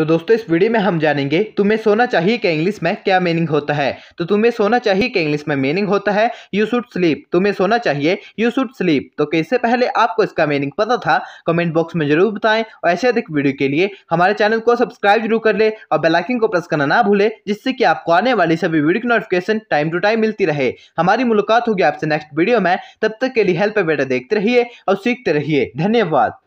तो दोस्तों इस वीडियो में हम जानेंगे तुम्हें सोना चाहिए कि इंग्लिश में क्या मीनिंग होता है तो तुम्हें सोना चाहिए कि इंग्लिश में मीनिंग होता है यू शुड स्लीप तुम्हें सोना चाहिए यू शुड स्लीप तो इससे पहले आपको इसका मीनिंग पता था कमेंट बॉक्स में जरूर बताएं और ऐसे अधिक वीडियो के लिए हमारे चैनल को सब्सक्राइब जरूर कर ले और बेलाइकिन को प्रेस करना ना भूले जिससे कि आपको आने वाली सभी वीडियो की नोटिफिकेशन टाइम टू टाइम मिलती रहे हमारी मुलाकात होगी आपसे नेक्स्ट वीडियो में तब तक के लिए हेल्प बेटा देखते रहिए और सीखते रहिए धन्यवाद